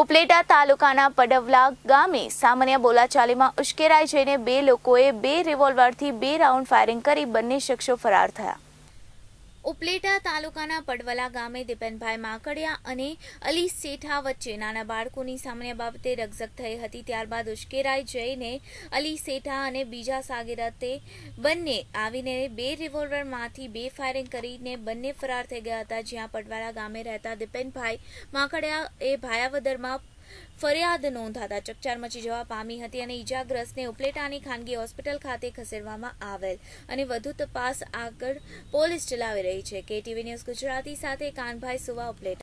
ઉપલેટા તાલુકાના પડવલા ગામે સામાન્ય બોલાચાલીમાં ઉશ્કેરાઈ જઈને બે લોકોએ બે રિવોલ્વરથી બે રાઉન્ડ ફાયરિંગ કરી બંને શખ્સો ફરાર થયા ઉપલેટા તાલુકાના પડવલા ગામે દીપેનભાઈ માકડિયા અને અલી શેઠા વચ્ચે નાના બાળકોની સામાન્ય બાબતે રકઝક થઈ હતી ત્યારબાદ ઉશ્કેરાઈ જઈને અલી શેઠા અને બીજા સાગેરાતે બંને આવીને બે રિવોલ્વરમાંથી બે ફાયરિંગ કરીને બંને ફરાર થઈ ગયા હતા જ્યાં પડવાલા ગામે રહેતા દીપેનભાઈ માકડિયા એ ભાયાવદરમાં ફરિયાદ નોંધાતા ચકચાર મચી જવા પામી હતી અને ઈજાગ્રસ્તને ઉપલેટાની ખાનગી હોસ્પિટલ ખાતે ખસેડવામાં આવેલ અને વધુ તપાસ આગળ પોલીસ ચલાવી રહી છે કેટીવી ન્યૂઝ ગુજરાતી સાથે કાનભાઈ સુવા ઉપલેટા